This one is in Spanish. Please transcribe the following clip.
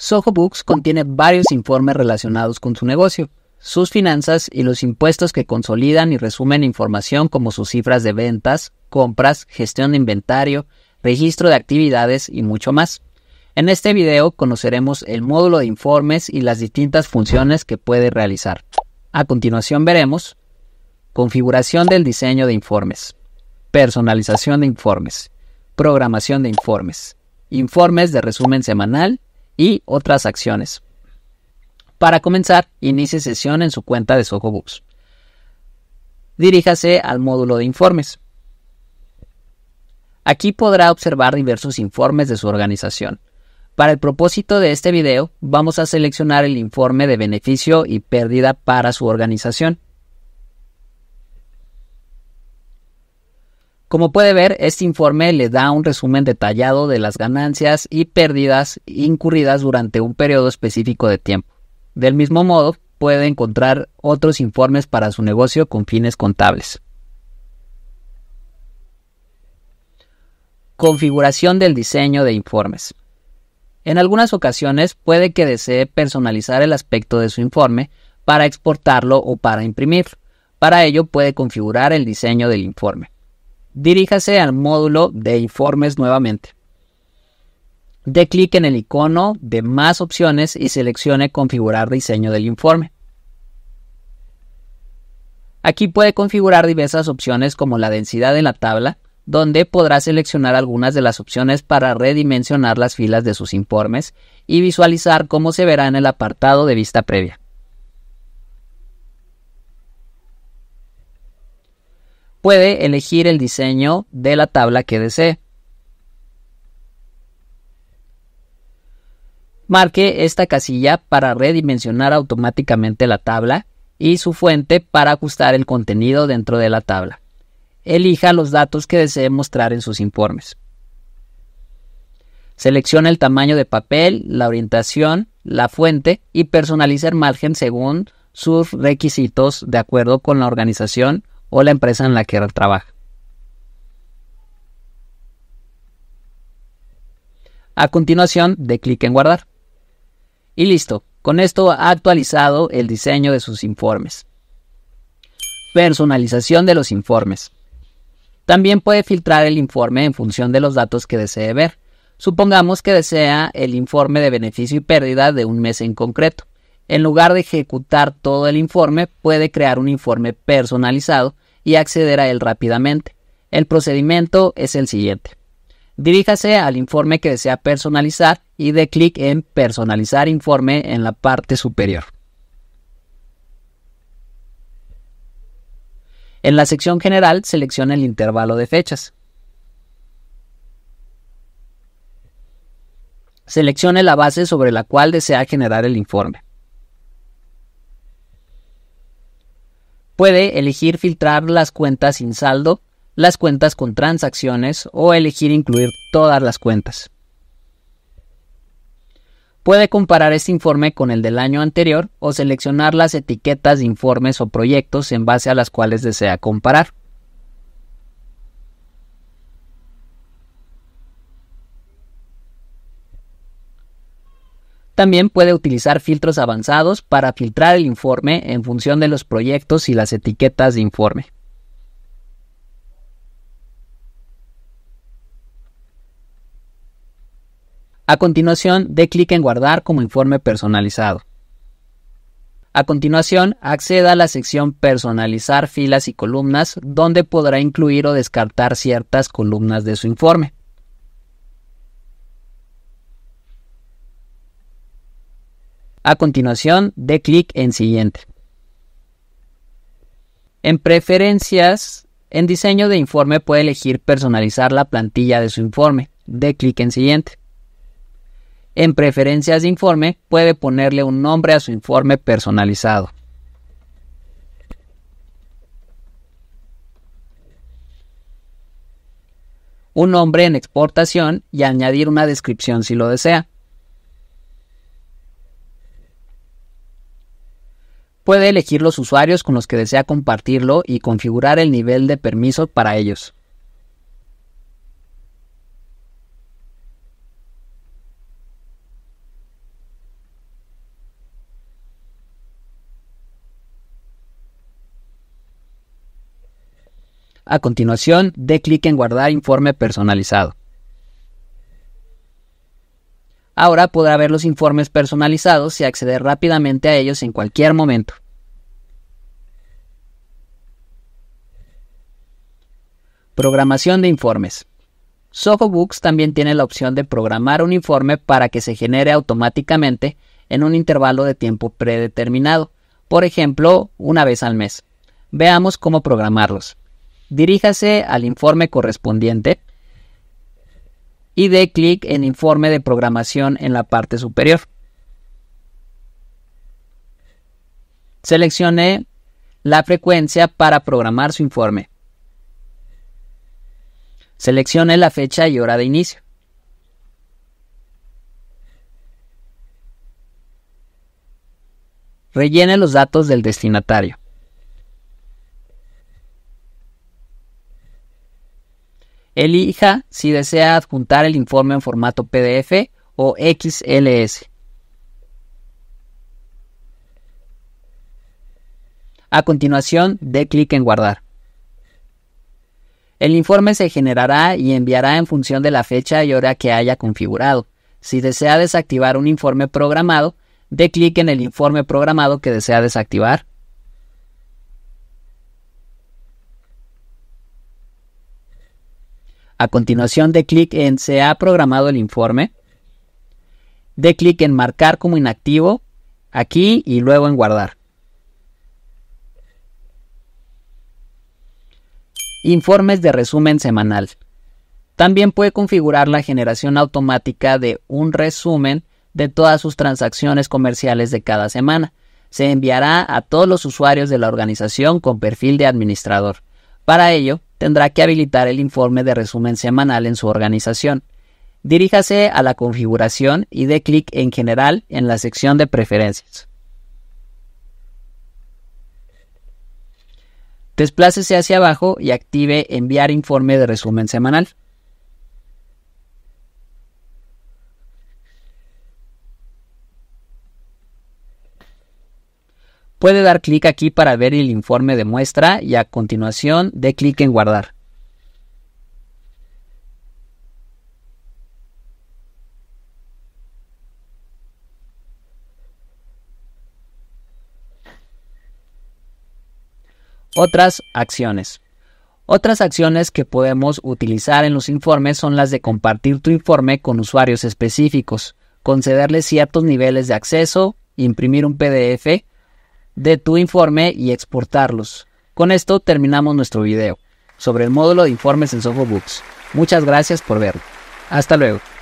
Soho Books contiene varios informes relacionados con su negocio, sus finanzas y los impuestos que consolidan y resumen información como sus cifras de ventas, compras, gestión de inventario, registro de actividades y mucho más. En este video conoceremos el módulo de informes y las distintas funciones que puede realizar. A continuación veremos configuración del diseño de informes, personalización de informes, programación de informes, informes de resumen semanal y otras acciones. Para comenzar, inicie sesión en su cuenta de Soho Diríjase al módulo de informes. Aquí podrá observar diversos informes de su organización. Para el propósito de este video, vamos a seleccionar el informe de beneficio y pérdida para su organización. Como puede ver, este informe le da un resumen detallado de las ganancias y pérdidas incurridas durante un periodo específico de tiempo. Del mismo modo, puede encontrar otros informes para su negocio con fines contables. Configuración del diseño de informes. En algunas ocasiones puede que desee personalizar el aspecto de su informe para exportarlo o para imprimir. Para ello puede configurar el diseño del informe diríjase al módulo de informes nuevamente. De clic en el icono de más opciones y seleccione configurar diseño del informe. Aquí puede configurar diversas opciones como la densidad de la tabla, donde podrá seleccionar algunas de las opciones para redimensionar las filas de sus informes y visualizar cómo se verá en el apartado de vista previa. puede elegir el diseño de la tabla que desee. Marque esta casilla para redimensionar automáticamente la tabla y su fuente para ajustar el contenido dentro de la tabla. Elija los datos que desee mostrar en sus informes. Seleccione el tamaño de papel, la orientación, la fuente y personaliza el margen según sus requisitos de acuerdo con la organización o la empresa en la que trabaja. A continuación, de clic en guardar. Y listo, con esto ha actualizado el diseño de sus informes. Personalización de los informes. También puede filtrar el informe en función de los datos que desee ver. Supongamos que desea el informe de beneficio y pérdida de un mes en concreto. En lugar de ejecutar todo el informe, puede crear un informe personalizado y acceder a él rápidamente. El procedimiento es el siguiente. Diríjase al informe que desea personalizar y dé clic en Personalizar informe en la parte superior. En la sección general seleccione el intervalo de fechas. Seleccione la base sobre la cual desea generar el informe. Puede elegir filtrar las cuentas sin saldo, las cuentas con transacciones o elegir incluir todas las cuentas. Puede comparar este informe con el del año anterior o seleccionar las etiquetas de informes o proyectos en base a las cuales desea comparar. También puede utilizar filtros avanzados para filtrar el informe en función de los proyectos y las etiquetas de informe. A continuación, dé clic en Guardar como informe personalizado. A continuación, acceda a la sección Personalizar filas y columnas, donde podrá incluir o descartar ciertas columnas de su informe. A continuación, dé clic en Siguiente. En Preferencias, en Diseño de informe puede elegir personalizar la plantilla de su informe. Dé clic en Siguiente. En Preferencias de informe puede ponerle un nombre a su informe personalizado. un nombre en exportación y añadir una descripción si lo desea. puede elegir los usuarios con los que desea compartirlo y configurar el nivel de permiso para ellos. A continuación, dé clic en Guardar informe personalizado. Ahora podrá ver los informes personalizados y acceder rápidamente a ellos en cualquier momento. Programación de informes. Soho también tiene la opción de programar un informe para que se genere automáticamente en un intervalo de tiempo predeterminado, por ejemplo, una vez al mes. Veamos cómo programarlos. Diríjase al informe correspondiente y dé clic en Informe de programación en la parte superior. Seleccione la frecuencia para programar su informe. Seleccione la fecha y hora de inicio. Rellene los datos del destinatario. Elija si desea adjuntar el informe en formato PDF o XLS. A continuación, dé clic en Guardar. El informe se generará y enviará en función de la fecha y hora que haya configurado. Si desea desactivar un informe programado, dé clic en el informe programado que desea desactivar A continuación, de clic en Se ha programado el informe. De clic en Marcar como inactivo aquí y luego en Guardar. Informes de resumen semanal. También puede configurar la generación automática de un resumen de todas sus transacciones comerciales de cada semana. Se enviará a todos los usuarios de la organización con perfil de administrador. Para ello, tendrá que habilitar el informe de resumen semanal en su organización. Diríjase a la configuración y dé clic en General en la sección de Preferencias. Desplácese hacia abajo y active Enviar informe de resumen semanal. Puede dar clic aquí para ver el informe de muestra y a continuación de clic en guardar. Otras acciones. Otras acciones que podemos utilizar en los informes son las de compartir tu informe con usuarios específicos, concederles ciertos niveles de acceso, imprimir un PDF, de tu informe y exportarlos. Con esto terminamos nuestro video sobre el módulo de informes en Softbooks. Muchas gracias por verlo. Hasta luego.